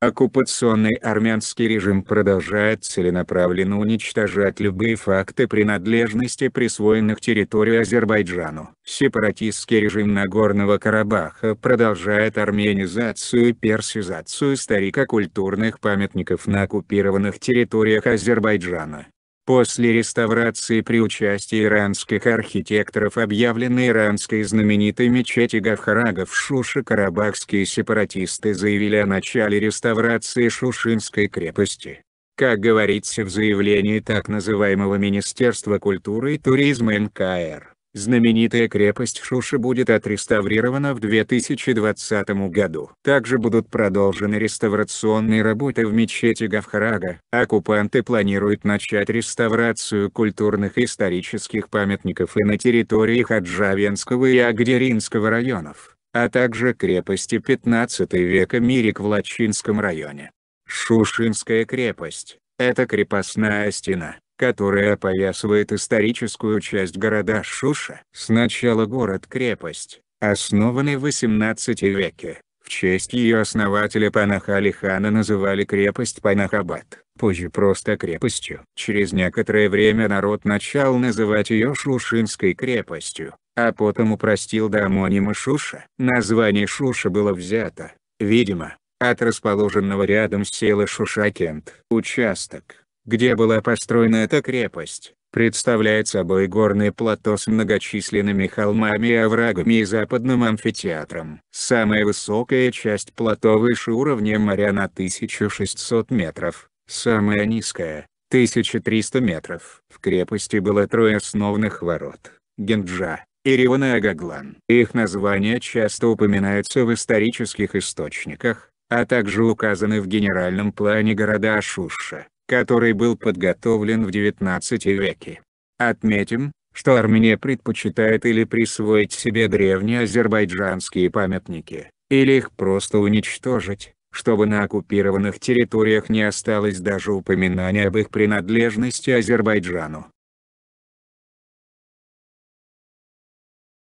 Оккупационный армянский режим продолжает целенаправленно уничтожать любые факты принадлежности присвоенных территорий Азербайджану. Сепаратистский режим Нагорного Карабаха продолжает армянизацию, и персизацию историко-культурных памятников на оккупированных территориях Азербайджана. После реставрации при участии иранских архитекторов объявленной иранской знаменитой мечети Гавхарага в карабахские сепаратисты заявили о начале реставрации Шушинской крепости. Как говорится в заявлении так называемого Министерства культуры и туризма НКР, Знаменитая крепость Шуши будет отреставрирована в 2020 году. Также будут продолжены реставрационные работы в мечети Гавхарага. Оккупанты планируют начать реставрацию культурных и исторических памятников и на территории Хаджавенского и Агдеринского районов, а также крепости 15 века Мирик в Лачинском районе. Шушинская крепость – это крепостная стена которая опоясывает историческую часть города Шуша. Сначала город-крепость, основанный в 18 веке, в честь ее основателя Панахали хана называли крепость Панахабад, позже просто крепостью. Через некоторое время народ начал называть ее Шушинской крепостью, а потом упростил до амонима Шуша. Название Шуша было взято, видимо, от расположенного рядом села Шушакент. Участок, где была построена эта крепость, представляет собой горное плато с многочисленными холмами и оврагами и западным амфитеатром. Самая высокая часть плато выше уровня моря на 1600 метров, самая низкая – 1300 метров. В крепости было трое основных ворот – Генджа, Ириван и Агаглан. Их названия часто упоминаются в исторических источниках, а также указаны в генеральном плане города Ашуша который был подготовлен в XIX веке. Отметим, что Армения предпочитает или присвоить себе древние азербайджанские памятники, или их просто уничтожить, чтобы на оккупированных территориях не осталось даже упоминания об их принадлежности Азербайджану.